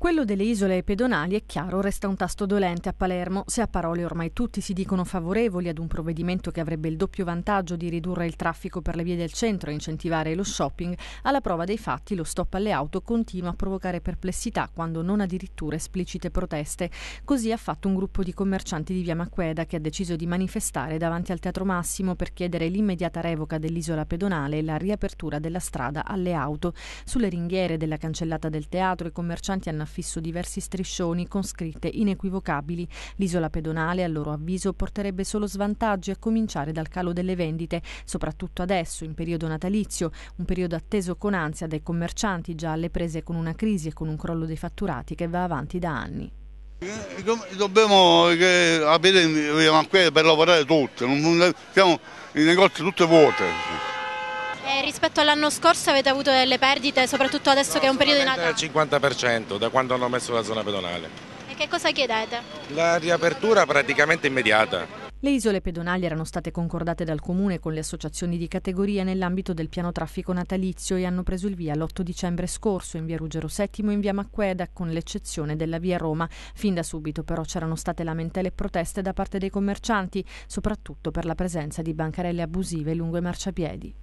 Quello delle isole pedonali è chiaro resta un tasto dolente a Palermo, se a parole ormai tutti si dicono favorevoli ad un provvedimento che avrebbe il doppio vantaggio di ridurre il traffico per le vie del centro e incentivare lo shopping, alla prova dei fatti lo stop alle auto continua a provocare perplessità quando non addirittura esplicite proteste. Così ha fatto un gruppo di commercianti di Via Maqueda che ha deciso di manifestare davanti al Teatro Massimo per chiedere l'immediata revoca dell'isola pedonale e la riapertura della strada alle auto. Sulle ringhiere della cancellata del teatro i commercianti hanno affisso diversi striscioni con scritte inequivocabili. L'isola pedonale, a loro avviso, porterebbe solo svantaggi a cominciare dal calo delle vendite, soprattutto adesso, in periodo natalizio, un periodo atteso con ansia dai commercianti già alle prese con una crisi e con un crollo dei fatturati che va avanti da anni. Dobbiamo eh, eh, che qui per lavorare tutti, siamo, i negozi tutti vuoti. E eh, rispetto all'anno scorso avete avuto delle perdite, soprattutto adesso no, che è un periodo di Natale? Il 50% da quando hanno messo la zona pedonale. E che cosa chiedete? La riapertura praticamente immediata. Le isole pedonali erano state concordate dal comune con le associazioni di categoria nell'ambito del piano traffico natalizio e hanno preso il via l'8 dicembre scorso in via Ruggero VII e in via Macqueda, con l'eccezione della via Roma. Fin da subito però c'erano state lamentele e proteste da parte dei commercianti, soprattutto per la presenza di bancarelle abusive lungo i marciapiedi.